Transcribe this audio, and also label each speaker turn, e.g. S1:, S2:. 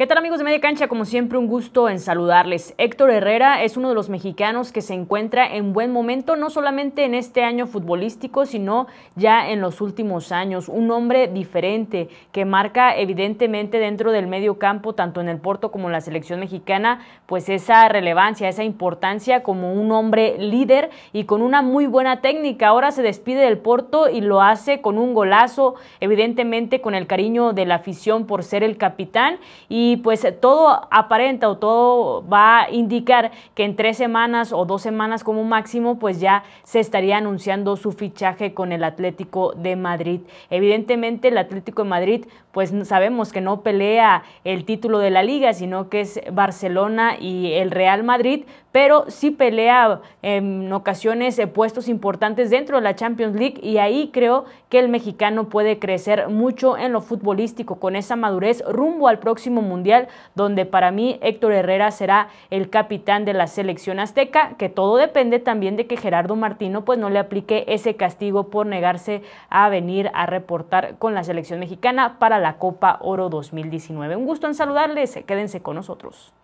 S1: ¿Qué tal amigos de Media Cancha? Como siempre un gusto en saludarles. Héctor Herrera es uno de los mexicanos que se encuentra en buen momento, no solamente en este año futbolístico, sino ya en los últimos años. Un hombre diferente que marca evidentemente dentro del medio campo, tanto en el Porto como en la selección mexicana, pues esa relevancia, esa importancia como un hombre líder y con una muy buena técnica. Ahora se despide del Porto y lo hace con un golazo, evidentemente con el cariño de la afición por ser el capitán. Y y pues todo aparenta o todo va a indicar que en tres semanas o dos semanas como máximo pues ya se estaría anunciando su fichaje con el Atlético de Madrid. Evidentemente el Atlético de Madrid pues sabemos que no pelea el título de la liga sino que es Barcelona y el Real Madrid pero sí pelea en ocasiones eh, puestos importantes dentro de la Champions League y ahí creo que el mexicano puede crecer mucho en lo futbolístico con esa madurez rumbo al próximo Mundial, donde para mí Héctor Herrera será el capitán de la selección azteca, que todo depende también de que Gerardo Martino pues no le aplique ese castigo por negarse a venir a reportar con la selección mexicana para la Copa Oro 2019. Un gusto en saludarles, quédense con nosotros.